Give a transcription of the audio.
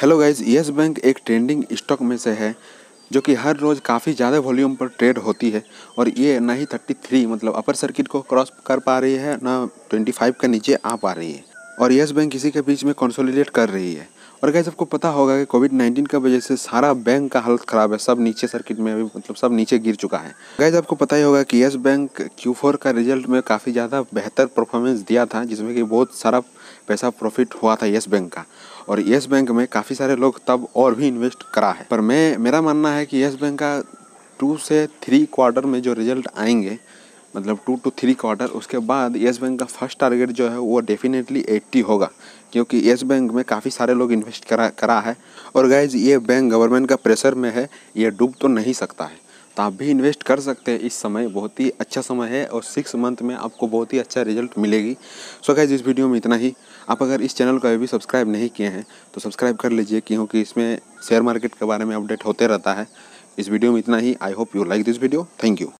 hello guys Yes Bank एक trending stock में से है जो कि हर रोज़ काफ़ी ज़्यादा वॉल्यूम पर ट्रेड होती है और ये ना ही थर्टी थ्री मतलब अपर सर्किट को क्रॉस कर पा रही है ना ट्वेंटी फाइव के नीचे आ पा रही है और येस बैंक इसी के बीच में कंसोलिडेट कर रही है और गैस आपको पता होगा कि कोविड नाइन्टीन की वजह से सारा बैंक का हालत ख़राब है सब नीचे सर्किट में अभी मतलब सब नीचे गिर चुका है गैस आपको पता ही होगा कि येस बैंक क्यू फोर का रिजल्ट में काफ़ी ज़्यादा बेहतर परफॉर्मेंस दिया था जिसमें कि बहुत सारा पैसा प्रॉफिट हुआ था येस बैंक का और येस बैंक में काफ़ी सारे लोग तब और भी इन्वेस्ट करा है पर मैं मेरा मानना है कि येस बैंक का टू से थ्री क्वार्टर में जो रिजल्ट आएंगे मतलब टू टू थ्री क्वार्टर उसके बाद येस बैंक का फर्स्ट टारगेट जो है वो डेफिनेटली एट्टी होगा क्योंकि येस बैंक में काफ़ी सारे लोग इन्वेस्ट करा करा है और गैज़ ये बैंक गवर्नमेंट का प्रेशर में है ये डूब तो नहीं सकता है तो आप भी इन्वेस्ट कर सकते हैं इस समय बहुत ही अच्छा समय है और सिक्स मंथ में आपको बहुत ही अच्छा रिजल्ट मिलेगी सो गैज इस वीडियो में इतना ही आप अगर इस चैनल को अभी सब्सक्राइब नहीं किए हैं तो सब्सक्राइब कर लीजिए क्योंकि इसमें शेयर मार्केट के बारे में अपडेट होते रहता है इस वीडियो में इतना ही I hope you like this video thank you